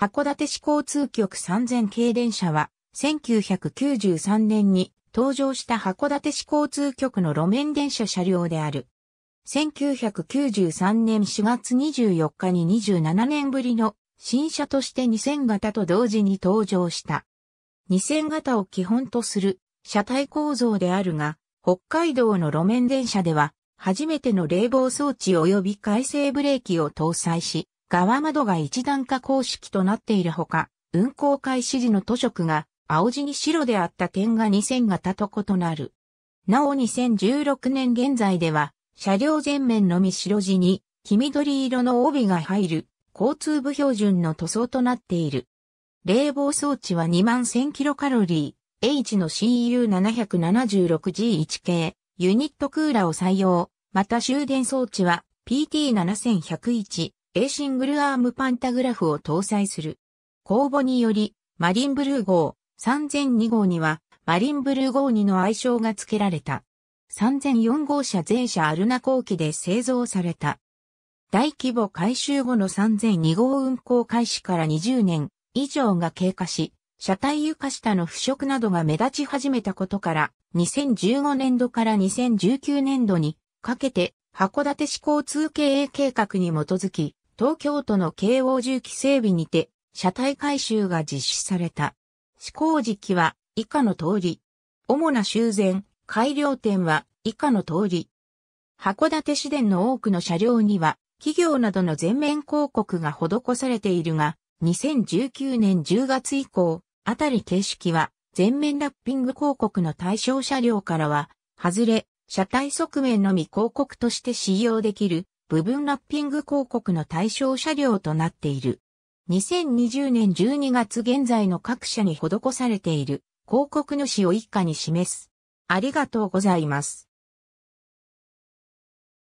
函館市交通局3000系電車は、1993年に登場した函館市交通局の路面電車車両である。1993年4月24日に27年ぶりの新車として2000型と同時に登場した。2000型を基本とする車体構造であるが、北海道の路面電車では初めての冷房装置及び回生ブレーキを搭載し、側窓が一段下公式となっているほか、運行開始時の塗色が青地に白であった点が2000型と異なる。なお2016年現在では、車両前面のみ白地に、黄緑色の帯が入る、交通部標準の塗装となっている。冷房装置は2万1000キロカロリー、H の CU776G1 系、ユニットクーラーを採用、また終電装置は PT7101、A シングルアームパンタグラフを搭載する。公募により、マリンブルー号3002号には、マリンブルー号2の愛称が付けられた。3004号車全車アルナ後期で製造された。大規模改修後の3002号運行開始から20年以上が経過し、車体床下の腐食などが目立ち始めたことから、2015年度から2019年度にかけて、函館市交通経営計画に基づき、東京都の京王重機整備にて、車体改修が実施された。施工時期は以下の通り。主な修繕、改良点は以下の通り。函館市電の多くの車両には、企業などの全面広告が施されているが、2019年10月以降、あたり形式は、全面ラッピング広告の対象車両からは、外れ、車体側面のみ広告として使用できる部分ラッピング広告の対象車両となっている。2020年12月現在の各社に施されている広告主を一家に示す。ありがとうございます。